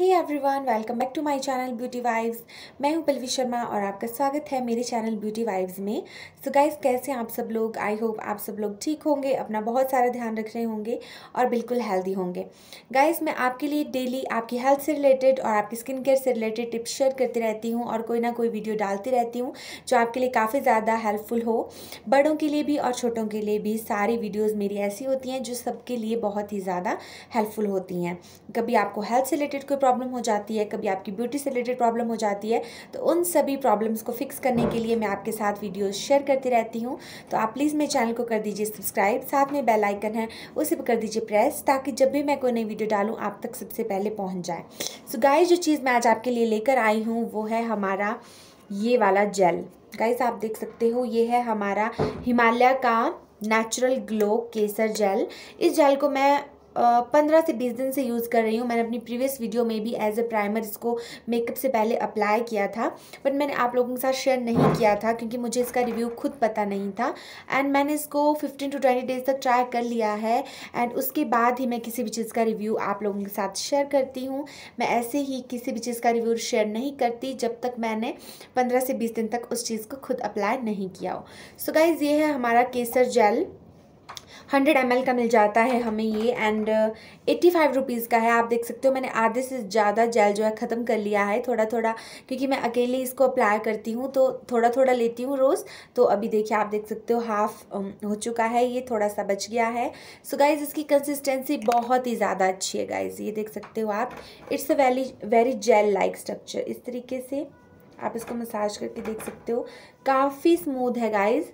Hey everyone welcome back to my channel beauty vibes मैं हूं पल्लवी शर्मा और आपका स्वागत है मेरे चैनल ब्यूटी वाइव्स में सो so गाइस कैसे आप सब लोग आई होप आप सब लोग ठीक होंगे अपना बहुत सारा ध्यान रख रहे होंगे और बिल्कुल हेल्दी होंगे गाइस मैं आपके लिए डेली आपकी हेल्थ से रिलेटेड और आपकी स्किन केयर से रिलेटेड टिप्स शेयर करती रहती हूँ और कोई ना कोई वीडियो डालती रहती हूँ जो आपके लिए काफ़ी ज़्यादा हेल्पफुल हो बड़ों के लिए भी और छोटों के लिए भी सारी वीडियोज़ मेरी ऐसी होती हैं जो सबके लिए बहुत ही ज़्यादा हेल्पफुल होती हैं कभी आपको हेल्थ से रिलेटेड कोई प्रॉब्लम हो जाती है कभी आपकी ब्यूटी से रिलेटेड प्रॉब्लम हो जाती है तो उन सभी प्रॉब्लम्स को फिक्स करने के लिए मैं आपके साथ वीडियोस शेयर करती रहती हूँ तो आप प्लीज़ मेरे चैनल को कर दीजिए सब्सक्राइब साथ में बेल आइकन है उसे पर कर दीजिए प्रेस ताकि जब भी मैं कोई नई वीडियो डालूँ आप तक सबसे पहले पहुँच जाए सो so, गाइस जो चीज़ मैं आज आपके लिए लेकर आई हूँ वो है हमारा ये वाला जेल गाइस आप देख सकते हो ये है हमारा हिमालय का नेचुरल ग्लो केसर जेल इस जेल को मैं पंद्रह से बीस दिन से यूज़ कर रही हूँ मैंने अपनी प्रीवियस वीडियो में भी एज ए प्राइमर इसको मेकअप से पहले अप्लाई किया था बट मैंने आप लोगों के साथ शेयर नहीं किया था क्योंकि मुझे इसका रिव्यू खुद पता नहीं था एंड मैंने इसको फिफ्टीन टू ट्वेंटी डेज तक ट्राई कर लिया है एंड उसके बाद ही मैं किसी भी चीज़ का रिव्यू आप लोगों के साथ शेयर करती हूँ मैं ऐसे ही किसी भी चीज़ का रिव्यू शेयर नहीं करती जब तक मैंने पंद्रह से बीस दिन तक उस चीज़ को खुद अप्लाई नहीं किया हो सो गाइज़ ये है हमारा केसर जेल हंड्रेड एम का मिल जाता है हमें ये एंड एट्टी फाइव रुपीज़ का है आप देख सकते हो मैंने आधे से ज़्यादा जेल जो है ख़त्म कर लिया है थोड़ा थोड़ा क्योंकि मैं अकेले इसको अप्लाई करती हूँ तो थोड़ा थोड़ा लेती हूँ रोज़ तो अभी देखिए आप देख सकते हो हाफ um, हो चुका है ये थोड़ा सा बच गया है सो so गाइज़ इसकी कंसिस्टेंसी बहुत ही ज़्यादा अच्छी है गाइज़ ये देख सकते हो आप it's a very very gel like structure इस तरीके से आप इसको मसाज करके देख सकते हो काफ़ी स्मूथ है गाइज़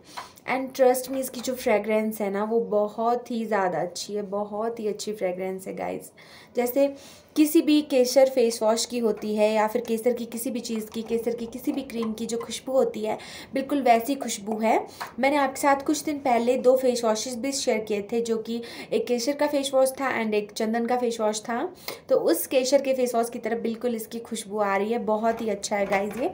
एंड ट्रस्ट मी इसकी जो फ्रेगरेंस है ना वो बहुत ही ज़्यादा अच्छी है बहुत ही अच्छी फ्रेगरेंस है गाइस जैसे किसी भी केसर फेस वॉश की होती है या फिर केसर की किसी भी चीज़ की केसर की किसी भी क्रीम की जो खुशबू होती है बिल्कुल वैसी खुशबू है मैंने आपके साथ कुछ दिन पहले दो फेस वॉशेज भी शेयर किए थे जो कि एक केसर का फेस वॉश था एंड एक चंदन का फेस वॉश था तो उस केसर के फेस वॉश की तरफ बिल्कुल इसकी खुशबू आ रही है बहुत ही अच्छा है गाइज ये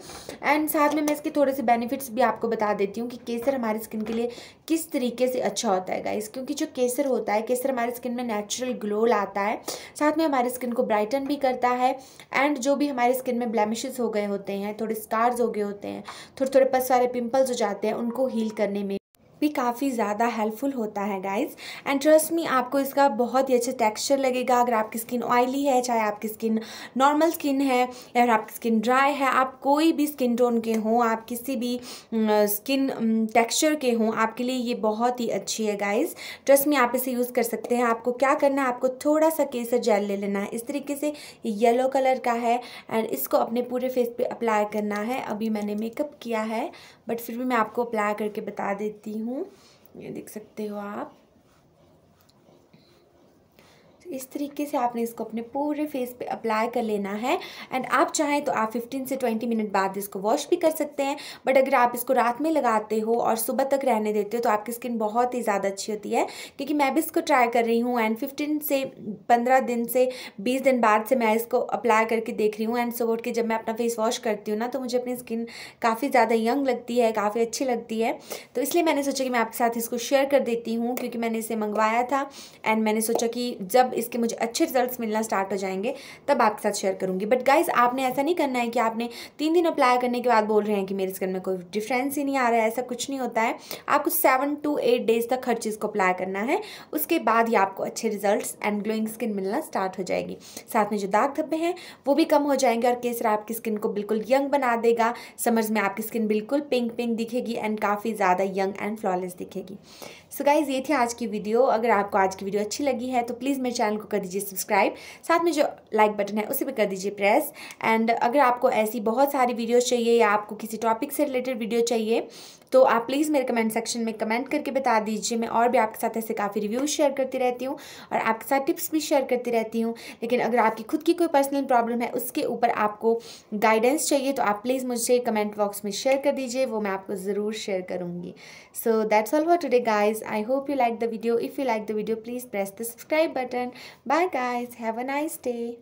एंड साथ में मैं इसके थोड़े से बेनिफिट बेनिफिट्स भी आपको बता देती हूँ कि केसर हमारे स्किन के लिए किस तरीके से अच्छा होता है गाइस क्योंकि जो केसर होता है केसर हमारे स्किन में नेचुरल ग्लो लाता है साथ में हमारे स्किन को ब्राइटन भी करता है एंड जो भी हमारे स्किन में ब्लैमिशेस हो गए होते हैं थोड़े स्कार्स हो गए होते हैं थोड़े थोड़े पस वाले पिंपल्स हो जाते हैं उनको हील करने में भी काफ़ी ज़्यादा हेल्पफुल होता है गाइज एंड ट्रस्ट मी आपको इसका बहुत ही अच्छा टेक्स्चर लगेगा अगर आपकी स्किन ऑयली है चाहे आपकी स्किन नॉर्मल स्किन है या आपकी स्किन ड्राई है आप कोई भी स्किन टोन के हों आप किसी भी स्किन टेक्स्चर के हों आपके लिए ये बहुत ही अच्छी है गाइज ट्रस्ट मी आप इसे यूज़ कर सकते हैं आपको क्या करना है आपको थोड़ा सा केसर जेल ले लेना है इस तरीके से येलो कलर का है एंड इसको अपने पूरे फेस पे अप्लाई करना है अभी मैंने मेकअप किया है बट फिर भी मैं आपको अप्लाई करके बता देती हूँ ये देख सकते हो आप इस तरीके से आपने इसको अपने पूरे फेस पे अप्लाई कर लेना है एंड आप चाहें तो आप 15 से 20 मिनट बाद इसको वॉश भी कर सकते हैं बट अगर आप इसको रात में लगाते हो और सुबह तक रहने देते हो तो आपकी स्किन बहुत ही ज़्यादा अच्छी होती है क्योंकि मैं भी इसको ट्राई कर रही हूँ एंड फिफ्टीन से पंद्रह दिन से बीस दिन बाद से मैं इसको अप्लाई करके देख रही हूँ एंड सुबह उठ के जब मैं अपना फेस वॉश करती हूँ ना तो मुझे अपनी स्किन काफ़ी ज़्यादा यंग लगती है काफ़ी अच्छी लगती है तो इसलिए मैंने सोचा कि मैं आपके साथ इसको शेयर कर देती हूँ क्योंकि मैंने इसे मंगवाया था एंड मैंने सोचा कि जब इसके मुझे अच्छे रिजल्ट मिलना स्टार्ट हो जाएंगे तब आपके साथ शेयर करूंगी बट गाइज आपने ऐसा नहीं करना है कि आपने तीन दिन अप्लाई करने के बाद बोल रहे हैं कि मेरे स्किन में कोई डिफरेंस ही नहीं आ रहा है ऐसा कुछ नहीं होता है आपको सेवन टू एट डेज तक हर चीज़ को अप्लाई करना है उसके बाद ही आपको अच्छे रिजल्ट एंड ग्लोइंग स्किन मिलना स्टार्ट हो जाएगी साथ में जो दाग धब्बे हैं वो भी कम हो जाएंगे और केसर आपकी स्किन को बिल्कुल यंग बना देगा समर्स में आपकी स्किन बिल्कुल पिंक पिंक दिखेगी एंड काफ़ी ज़्यादा यंग एंड फ्लॉलेस दिखेगी सो so गाइज़ ये थी आज की वीडियो अगर आपको आज की वीडियो अच्छी लगी है तो प्लीज़ मेरे चैनल को कर दीजिए सब्सक्राइब साथ में जो लाइक बटन है उसे भी कर दीजिए प्रेस एंड अगर आपको ऐसी बहुत सारी वीडियोज़ चाहिए या आपको किसी टॉपिक से रिलेटेड वीडियो चाहिए तो आप प्लीज़ मेरे कमेंट सेक्शन में कमेंट करके बता दीजिए मैं और भी आपके साथ ऐसे काफ़ी रिव्यूज़ शेयर करती रहती हूँ और आपके साथ टिप्स भी शेयर करती रहती हूँ लेकिन अगर आपकी खुद की कोई पर्सनल प्रॉब्लम है उसके ऊपर आपको गाइडेंस चाहिए तो आप प्लीज़ मुझे कमेंट बॉक्स में शेयर कर दीजिए वो मैं आपको ज़रूर शेयर करूँगी so that's all for today guys I hope you like the video if you like the video please press the subscribe button Bye guys. Have a nice day.